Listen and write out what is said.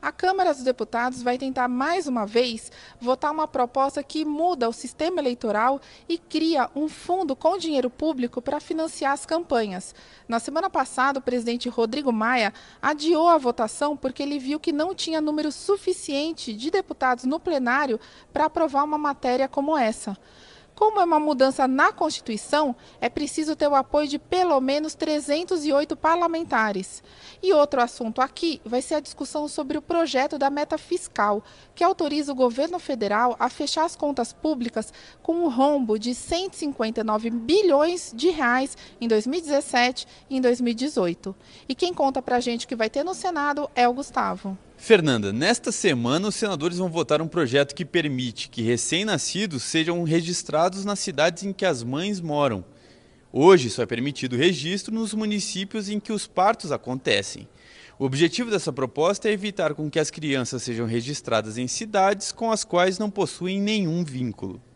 A Câmara dos Deputados vai tentar mais uma vez votar uma proposta que muda o sistema eleitoral e cria um fundo com dinheiro público para financiar as campanhas. Na semana passada, o presidente Rodrigo Maia adiou a votação porque ele viu que não tinha número suficiente de deputados no plenário para aprovar uma matéria como essa. Como é uma mudança na Constituição, é preciso ter o apoio de pelo menos 308 parlamentares. E outro assunto aqui vai ser a discussão sobre o projeto da meta fiscal, que autoriza o governo federal a fechar as contas públicas com um rombo de 159 bilhões de reais em 2017 e em 2018. E quem conta pra gente o que vai ter no Senado é o Gustavo. Fernanda, nesta semana os senadores vão votar um projeto que permite que recém-nascidos sejam registrados nas cidades em que as mães moram. Hoje só é permitido registro nos municípios em que os partos acontecem. O objetivo dessa proposta é evitar com que as crianças sejam registradas em cidades com as quais não possuem nenhum vínculo.